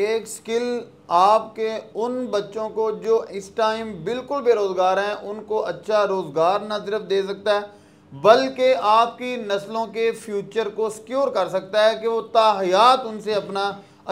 एक स्किल आपके उन बच्चों को जो इस टाइम बिल्कुल बेरोज़गार हैं उनको अच्छा रोज़गार ना सिर्फ दे सकता है बल्कि आपकी नस्लों के फ्यूचर को सिक्योर कर सकता है कि वो ताहयात उनसे अपना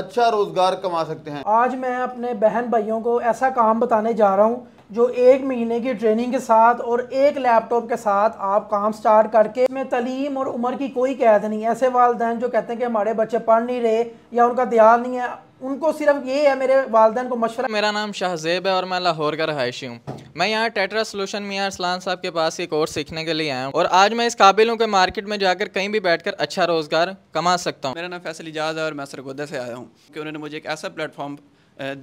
अच्छा रोज़गार कमा सकते हैं आज मैं अपने बहन भाइयों को ऐसा काम बताने जा रहा हूँ जो एक महीने की ट्रेनिंग के साथ और एक लैपटॉप के साथ आप काम स्टार्ट करके इसमें तलीम और उम्र की कोई कैद नहीं ऐसे वालदेन जो कहते हैं कि हमारे बच्चे पढ़ नहीं रहे या उनका ध्यान नहीं है उनको सिर्फ ये है मेरे वालदेन को मशवरा मेरा नाम शाहजेब है और मैं लाहौर का रहायशी हूँ मैं यहाँ टेट्रा सोल्यूशन मियाँ अरसलान साहब के पास ये कोर्स सीखने के लिए आया हूँ और आज मैं इस काबिल हूँ कि मार्केट में जाकर कहीं भी बैठकर अच्छा रोज़गार कमा सकता हूँ मेरा नाम फैसल इजाज़ है और मैं सरगोदा से आया हूँ कि उन्होंने मुझे एक ऐसा प्लेटफॉर्म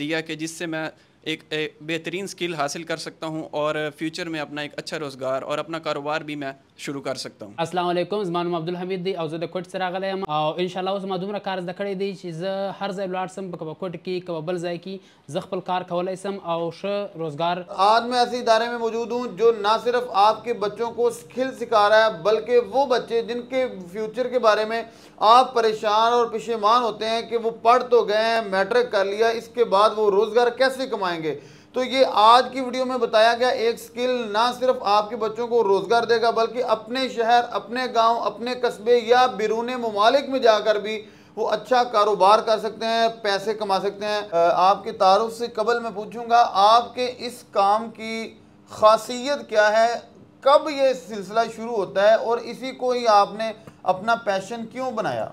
दिया कि जिससे मैं एक, एक बेहतरीन स्किल हासिल कर सकता हूँ और फ्यूचर में अपना एक अच्छा रोज़गार और अपना कारोबार भी मैं शुरू कर सकता हूँ असलम زما نوم عبدالحمید دی او زه د کوټ سره غلی یم او ان شاء الله اوس ما دومره کار زده کړی دی چې زه هر ځای لاړ سم په کوټ کې کبه بل ځای کې زه خپل کار کولای سم او ښه روزګار आज मैं ऐसे इदारे में मौजूद हूँ जो ना सिर्फ आपके बच्चों को स्किल सिखा रहा है बल्कि वो बच्चे जिनके फ्यूचर के बारे में आप परेशान और पशेमान होते हैं कि वो पढ़ तो गए हैं मैट्रिक कर लिया इसके बाद वो रोज़गार कैसे कमाएंगे तो ये आज की वीडियो में बताया गया एक स्किल ना सिर्फ आपके बच्चों को रोज़गार देगा बल्कि अपने शहर अपने गांव अपने कस्बे या बिरूने ममालिक में जाकर भी वो अच्छा कारोबार कर सकते हैं पैसे कमा सकते हैं आपके तारुफ से कबल मैं पूछूंगा आपके इस काम की खासियत क्या है कब ये सिलसिला शुरू होता है और इसी को ही आपने अपना पैशन क्यों बनाया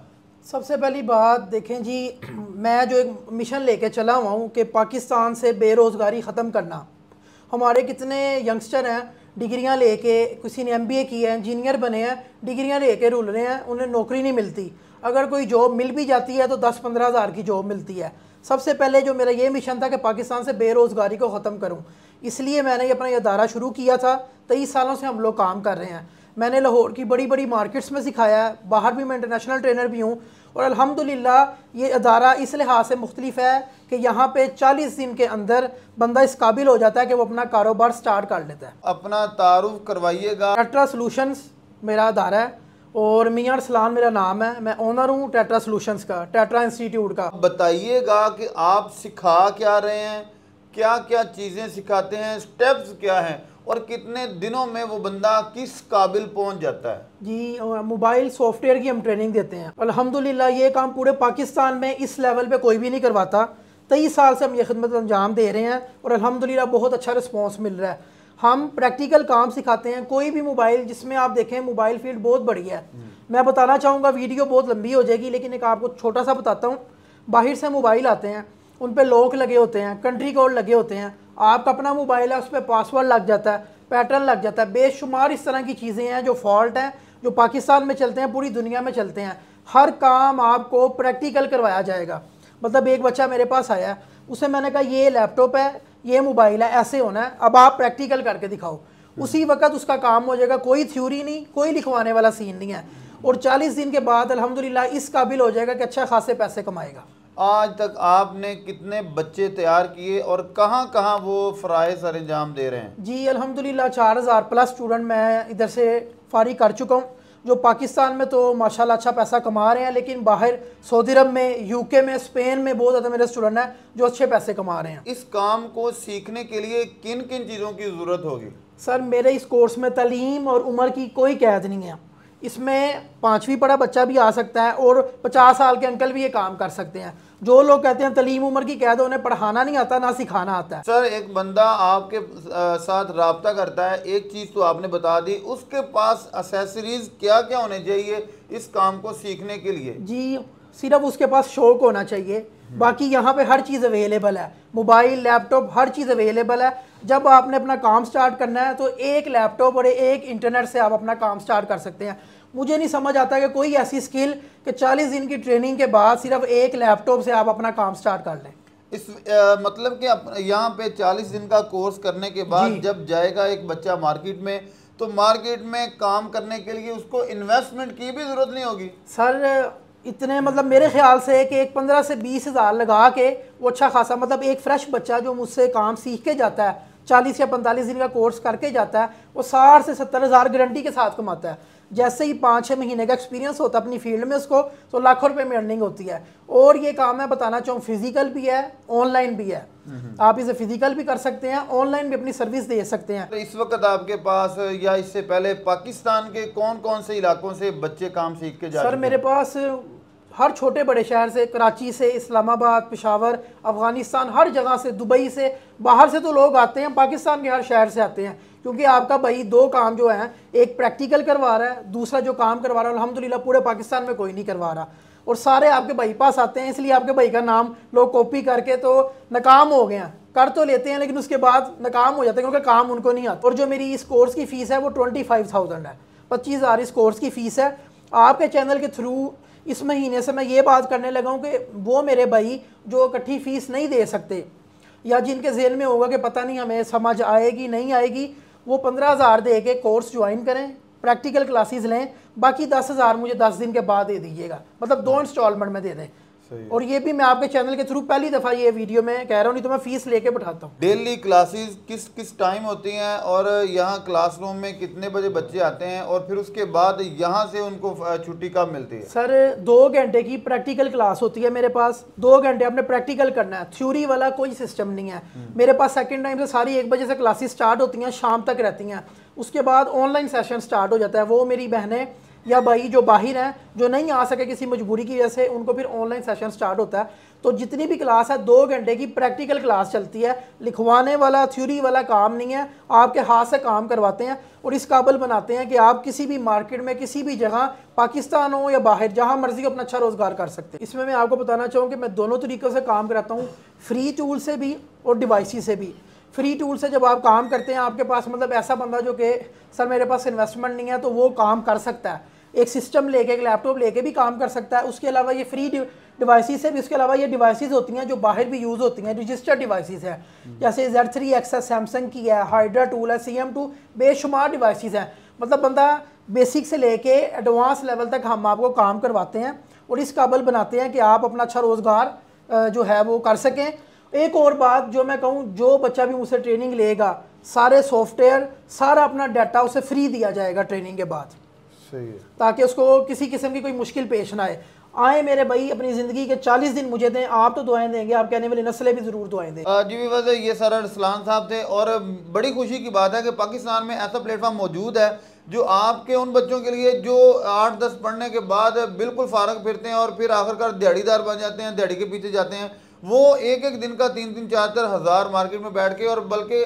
सबसे पहली बात देखें जी मैं जो एक मिशन लेके चला हुआ हूँ कि पाकिस्तान से बेरोज़गारी ख़त्म करना हमारे कितने यंगस्टर हैं ले लेके किसी ने एमबीए की है इंजीनियर बने हैं ले लेके रुल रहे हैं उन्हें नौकरी नहीं मिलती अगर कोई जॉब मिल भी जाती है तो दस पंद्रह हज़ार की जॉब मिलती है सबसे पहले जो मेरा ये मिशन था कि पाकिस्तान से बेरोज़गारी को ख़त्म करूँ इसलिए मैंने अपना अदारा शुरू किया था तेईस सालों से हम लोग काम कर रहे हैं मैंने लाहौर की बड़ी बड़ी मार्केट्स में सिखाया है बाहर भी मैं इंटरनेशनल ट्रेनर भी हूँ और अल्हम्दुलिल्लाह ये अदारा इस लिहाज से मुख्तलिफ है कि यहाँ पे 40 दिन के अंदर बंदा इस काबिल हो जाता है कि वो अपना कारोबार स्टार्ट कर लेता है अपना तारुफ करवाइएगा टेट्रा सोलूशंस मेरा अदारा है और मियाँ सलान मेरा नाम है मैं ओनर हूँ टेट्रा सोलूशंस का टेट्रा इंस्टीट्यूट का बताइएगा कि आप सिखा क्या रहे हैं क्या क्या चीज़ें सिखाते हैं स्टेप्स क्या हैं और कितने दिनों में वो बंदा किस काबिल पहुंच जाता है जी मोबाइल सॉफ्टवेयर की हम ट्रेनिंग देते हैं अल्हम्दुलिल्लाह ये काम पूरे पाकिस्तान में इस लेवल पे कोई भी नहीं करवाता तेईस साल से हम ये खिदमत अंजाम दे रहे हैं और अलहमदिल्ला बहुत अच्छा रिस्पॉन्स मिल रहा है हम प्रैक्टिकल काम सिखाते हैं कोई भी मोबाइल जिसमें आप देखें मोबाइल फील्ड बहुत बढ़िया है हम्म। मैं बताना चाहूँगा वीडियो बहुत लंबी हो जाएगी लेकिन एक आपको छोटा सा बताता हूँ बाहर से मोबाइल आते हैं उन पर लॉक लगे होते हैं कंट्री कोड लगे होते हैं आपका अपना मोबाइल है उस पर पासवर्ड लग जाता है पैटर्न लग जाता है बेशुमार इस तरह की चीज़ें हैं जो फॉल्ट हैं जो पाकिस्तान में चलते हैं पूरी दुनिया में चलते हैं हर काम आपको प्रैक्टिकल करवाया जाएगा मतलब एक बच्चा मेरे पास आया है उसे मैंने कहा ये लैपटॉप है ये मोबाइल है ऐसे होना है अब आप प्रैक्टिकल करके दिखाओ उसी वक्त उसका काम हो जाएगा कोई थ्योरी नहीं कोई लिखवाने वाला सीन नहीं है और 40 दिन के बाद अल्हम्दुलिल्लाह इस काबिल हो जाएगा कि अच्छा खासे पैसे कमाएगा आज तक आपने कितने बच्चे तैयार किए और कहाँ कहाँ वो फ़राइज सर अंजाम दे रहे हैं जी अल्हम्दुलिल्लाह चार हज़ार प्लस स्टूडेंट मैं इधर से फारिग कर चुका हूँ जो पाकिस्तान में तो माशाल्लाह अच्छा पैसा कमा रहे हैं लेकिन बाहर सऊदी अरब में यूके में स्पेन में बहुत ज़्यादा मेरे स्टूडेंट हैं जो अच्छे पैसे कमा रहे हैं इस काम को सीखने के लिए किन किन चीज़ों की ज़रूरत होगी सर मेरे इस कोर्स में तलीम और उम्र की कोई कैद नहीं है इसमें पाँचवीं पढ़ा बच्चा भी आ सकता है और पचास साल के अंकल भी ये काम कर सकते हैं जो लोग कहते हैं तलीम उम्र की कैद उन्हें पढ़ाना नहीं आता ना सिखाना आता है सर एक बंदा आपके साथ रबता करता है एक चीज़ तो आपने बता दी उसके पास असेसरीज क्या क्या होने चाहिए इस काम को सीखने के लिए जी सिर्फ उसके पास शौक होना चाहिए हम्म। बाकी यहाँ पे हर चीज़ अवेलेबल है मोबाइल लैपटॉप हर चीज़ अवेलेबल है जब आपने अपना काम स्टार्ट करना है तो एक लैपटॉप और एक इंटरनेट से आप अपना काम स्टार्ट कर सकते हैं मुझे नहीं समझ आता कि कोई ऐसी स्किल कि 40 दिन की ट्रेनिंग के बाद सिर्फ एक लैपटॉप से आप अपना काम स्टार्ट कर लें इस आ, मतलब कि यहाँ पे 40 दिन का कोर्स करने के बाद जब जाएगा एक बच्चा मार्केट में तो मार्केट में काम करने के लिए उसको इन्वेस्टमेंट की भी ज़रूरत नहीं होगी सर इतने मतलब मेरे ख्याल से कि एक पंद्रह से बीस हज़ार लगा के वो अच्छा खासा मतलब एक फ़्रेश बच्चा जो मुझसे काम सीख के जाता है चालीस या पैंतालीस दिन का कोर्स करके जाता है वो साठ से सत्तर हज़ार गारंटी के साथ कमाता है जैसे ही पाँच छः महीने का एक्सपीरियंस होता है अपनी फील्ड में उसको तो लाखों रुपए में अर्निंग होती है और ये काम मैं बताना चाहूँ फिजिकल भी है ऑनलाइन भी है हम्म। आप इसे फिजिकल भी कर सकते हैं ऑनलाइन भी अपनी सर्विस दे सकते हैं तो इस वक्त आपके पास या इससे पहले पाकिस्तान के कौन कौन से इलाकों से बच्चे काम सीख के जा सर मेरे पास हर छोटे बड़े शहर से कराची से इस्लामाबाद पिशावर अफ़गानिस्तान हर जगह से दुबई से बाहर से तो लोग आते हैं पाकिस्तान के हर शहर से आते हैं क्योंकि आपका भाई दो काम जो है एक प्रैक्टिकल करवा रहा है दूसरा जो काम करवा रहा है अलहमदिल्ला पूरे पाकिस्तान में कोई नहीं करवा रहा और सारे आपके भाई पास आते हैं इसलिए आपके भाई का नाम लोग कॉपी करके तो नाकाम हो गए हैं कर तो लेते हैं लेकिन उसके बाद नाकाम हो जाते हैं क्योंकि काम उनको नहीं आता और जो मेरी इस कोर्स की फ़ीस है वो ट्वेंटी फाइव थाउजेंड है पच्चीस हज़ार इस कोर्स की फ़ीस है आपके चैनल के थ्रू इस महीने से मैं ये बात करने लगा हूँ कि वो मेरे भाई जो इकट्ठी फ़ीस नहीं दे सकते या जिनके जेल में होगा कि पता नहीं हमें समझ आएगी नहीं आएगी वो पंद्रह हज़ार दे के कोर्स ज्वाइन करें प्रैक्टिकल क्लासेस लें बाकी दस हज़ार मुझे दस दिन के बाद दे दीजिएगा मतलब दो इंस्टॉलमेंट हाँ। में दे दें और ये भी मैं आपके चैनल के थ्रू पहली दफ़ा ये वीडियो में कह रहा हूँ नहीं तो मैं फीस लेके बैठाता हूँ डेली क्लासेस किस किस टाइम होती हैं और यहाँ क्लासरूम में कितने बजे बच्चे आते हैं और फिर उसके बाद यहाँ से उनको छुट्टी कब मिलती है सर दो घंटे की प्रैक्टिकल क्लास होती है मेरे पास दो घंटे आपने प्रैक्टिकल करना है थ्यूरी वाला कोई सिस्टम नहीं है हम्म। मेरे पास सेकेंड टाइम से सारी एक बजे से क्लासेस स्टार्ट होती हैं शाम तक रहती हैं उसके बाद ऑनलाइन सेशन स्टार्ट हो जाता है वो मेरी बहनें या भाई जो बाहर हैं जो नहीं आ सके किसी मजबूरी की वजह से उनको फिर ऑनलाइन सेशन स्टार्ट होता है तो जितनी भी क्लास है दो घंटे की प्रैक्टिकल क्लास चलती है लिखवाने वाला थ्योरी वाला काम नहीं है आपके हाथ से काम करवाते हैं और इस काबल बनाते हैं कि आप किसी भी मार्केट में किसी भी जगह पाकिस्तान हो या बाहर जहाँ मर्जी अपना अच्छा रोज़गार कर सकते हैं इसमें मैं आपको बताना चाहूँ कि मैं दोनों तरीक़ों से काम कराता हूँ फ्री टूल से भी और डिवाइसी से भी फ्री टूल से जब आप काम करते हैं आपके पास मतलब ऐसा बंदा जो कि सर मेरे पास इन्वेस्टमेंट नहीं है तो वो काम कर सकता है एक सिस्टम लेके एक लैपटॉप लेके भी काम कर सकता है उसके अलावा ये फ्री डिवाइस है भी उसके अलावा ये डिवाइस होती हैं जो बाहर भी यूज़ होती हैं रजिस्टर्ड डिवाइसेस हैं हम्म। जैसे जेड थ्री एक्स है सैमसंग की है हाइड्रा टूल है सी एम टू बेशुमार डिवाइसेस हैं मतलब बंदा बेसिक से लेके एडवांस लेवल तक हम आपको काम करवाते हैं और इस काबल बनाते हैं कि आप अपना अच्छा रोज़गार जो है वो कर सकें एक और बात जो मैं कहूँ जो बच्चा भी मुझसे ट्रेनिंग लेगा सारे सॉफ्टवेयर सारा अपना डाटा उसे फ्री दिया जाएगा ट्रेनिंग के बाद सही ताकि उसको किसी किस्म की कोई मुश्किल पेश ना आए आए मेरे भाई अपनी ज़िंदगी के 40 दिन मुझे दें आप तो दुआएं देंगे आप कहने वाली नस्लें भी ज़रूर दुआएं दें जी वीवर ये सर अरसलान साहब थे और बड़ी खुशी की बात है कि पाकिस्तान में ऐसा प्लेटफॉर्म मौजूद है जो आपके उन बच्चों के लिए जो आठ दस पढ़ने के बाद बिल्कुल फारग फिरते हैं और फिर आखिरकार दिहाड़ीदार बन जाते हैं दिहाड़ी के पीछे जाते हैं वो एक एक दिन का तीन तीन चार चार हज़ार मार्केट में बैठ के और बल्कि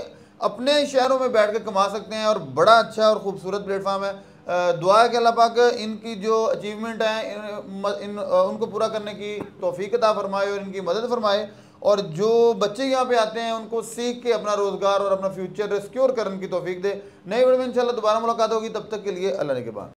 अपने शहरों में बैठ के कमा सकते हैं और बड़ा अच्छा और ख़ूबसूरत प्लेटफॉर्म है दुआ के अल्लाह पाक इनकी जो अचीवमेंट हैं इन, इन उनको पूरा करने की तोफ़ी अदा फरमाए और इनकी मदद फरमाए और जो बच्चे यहाँ पे आते हैं उनको सीख के अपना रोज़गार और अपना फ्यूचर सिक्योर करने की तोफ़ी दे नई वीडियो में इंशाल्लाह दोबारा मुलाकात होगी तब तक के लिए अल्लाह के बाद